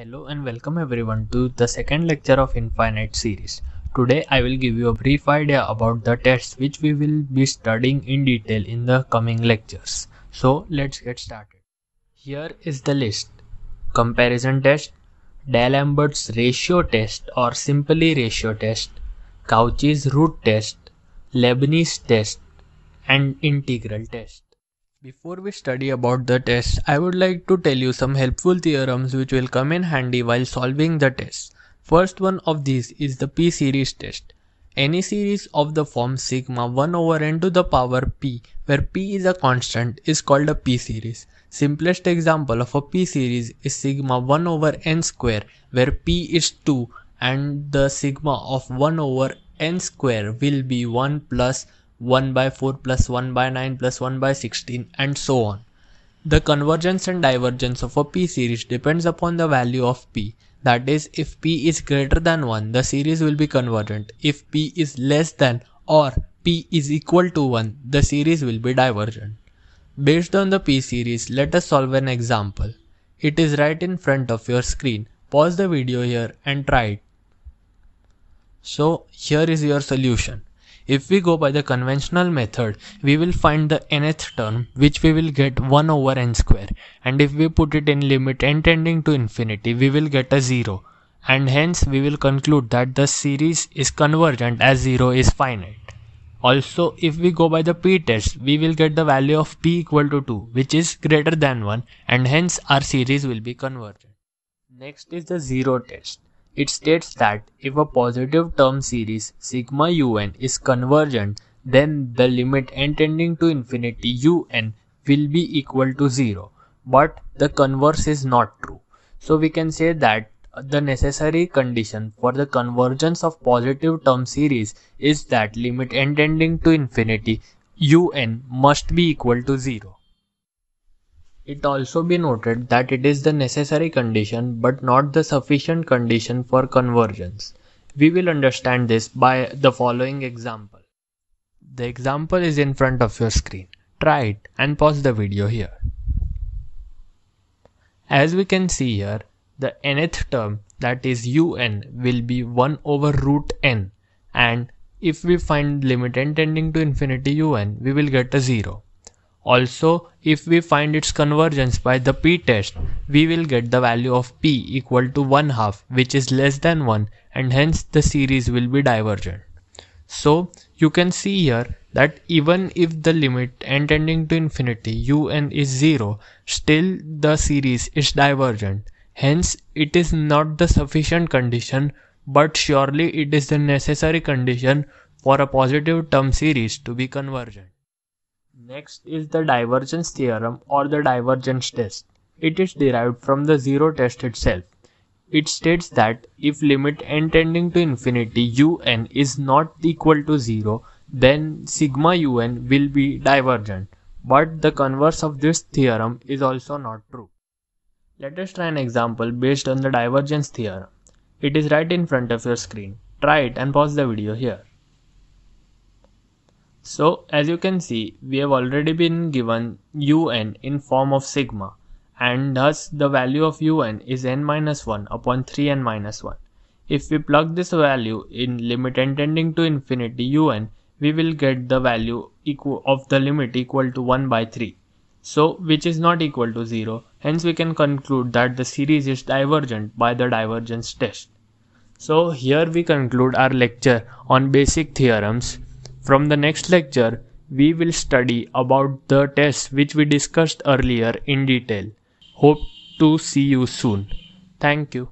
Hello and welcome everyone to the second lecture of Infinite series. Today I will give you a brief idea about the tests which we will be studying in detail in the coming lectures. So let's get started. Here is the list. Comparison test, D'Alembert's ratio test or simply ratio test, Cauchy's root test, Leibniz test and integral test. Before we study about the test, I would like to tell you some helpful theorems which will come in handy while solving the test. First one of these is the p-series test. Any series of the form sigma 1 over n to the power p where p is a constant is called a p-series. Simplest example of a p-series is sigma 1 over n square where p is 2 and the sigma of 1 over n square will be 1 plus 1 by 4 plus 1 by 9 plus 1 by 16 and so on. The convergence and divergence of a P series depends upon the value of P. That is, if P is greater than 1, the series will be convergent. If P is less than or P is equal to 1, the series will be divergent. Based on the P series, let us solve an example. It is right in front of your screen. Pause the video here and try it. So here is your solution. If we go by the conventional method, we will find the nth term which we will get 1 over n square and if we put it in limit n tending to infinity we will get a 0 and hence we will conclude that the series is convergent as 0 is finite. Also, if we go by the p-test, we will get the value of p equal to 2, which is greater than 1 and hence our series will be convergent. Next is the zero test. It states that if a positive term series sigma un is convergent then the limit n tending to infinity un will be equal to 0 but the converse is not true. So we can say that the necessary condition for the convergence of positive term series is that limit n tending to infinity un must be equal to 0. It also be noted that it is the necessary condition but not the sufficient condition for convergence. We will understand this by the following example. The example is in front of your screen. Try it and pause the video here. As we can see here, the nth term that is un will be 1 over root n and if we find limit n tending to infinity un we will get a 0. Also, if we find its convergence by the p-test, we will get the value of p equal to 1 half which is less than 1 and hence the series will be divergent. So, you can see here that even if the limit n tending to infinity un is 0, still the series is divergent. Hence, it is not the sufficient condition but surely it is the necessary condition for a positive term series to be convergent. Next is the divergence theorem or the divergence test. It is derived from the zero test itself. It states that if limit n tending to infinity un is not equal to 0, then sigma un will be divergent. But the converse of this theorem is also not true. Let us try an example based on the divergence theorem. It is right in front of your screen. Try it and pause the video here. So as you can see, we have already been given un in form of sigma and thus the value of un is n minus 1 upon 3n minus 1. If we plug this value in limit n tending to infinity un, we will get the value equal of the limit equal to 1 by 3. So which is not equal to 0, hence we can conclude that the series is divergent by the divergence test. So here we conclude our lecture on basic theorems from the next lecture, we will study about the tests which we discussed earlier in detail. Hope to see you soon. Thank you.